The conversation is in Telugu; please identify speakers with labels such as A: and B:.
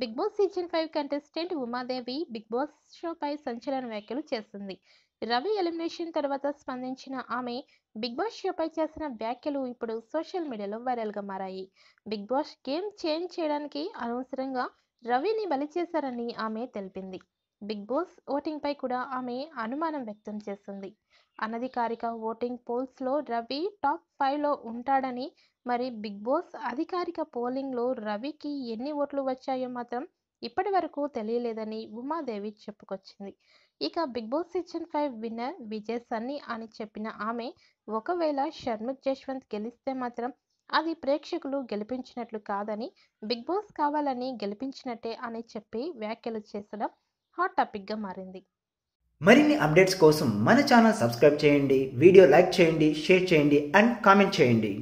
A: big boss season five contestant Umadevi big boss షోపై సంచలన వ్యాఖ్యలు చేసింది రవి ఎలిమినేషన్ తర్వాత స్పందించిన ఆమె బిగ్ బాస్ షోపై చేసిన వ్యాఖ్యలు ఇప్పుడు సోషల్ మీడియాలో వైరల్గా మారాయి బిగ్ బాస్ గేమ్ చేంజ్ చేయడానికి అనవసరంగా రవిని బలి చేశారని ఆమె తెలిపింది బిగ్ బాస్ ఓటింగ్పై కూడా ఆమె అనుమానం వ్యక్తం చేసింది అనధికారిక ఓటింగ్ పోల్స్లో రవి టాప్ ఫైవ్లో ఉంటాడని మరి బిగ్ బాస్ అధికారిక పోలింగ్లో రవికి ఎన్ని ఓట్లు వచ్చాయో మాత్రం ఇప్పటి వరకు తెలియలేదని ఉమాదేవి చెప్పుకొచ్చింది ఇక big boss season five winner Vijay Sunny అని చెప్పిన ఆమె ఒకవేళ షర్మిక్ జశ్వంత్ గెలిస్తే మాత్రం అది ప్రేక్షకులు గెలిపించినట్లు కాదని బిగ్ బాస్ కావాలని గెలిపించినట్టే అని చెప్పి వ్యాఖ్యలు చేసడం హాట్ టాపిక్గా మారింది
B: మరిన్ని
C: అప్డేట్స్ కోసం మన ఛానల్ సబ్స్క్రైబ్ చేయండి వీడియో లైక్ చేయండి షేర్ చేయండి అండ్ కామెంట్ చేయండి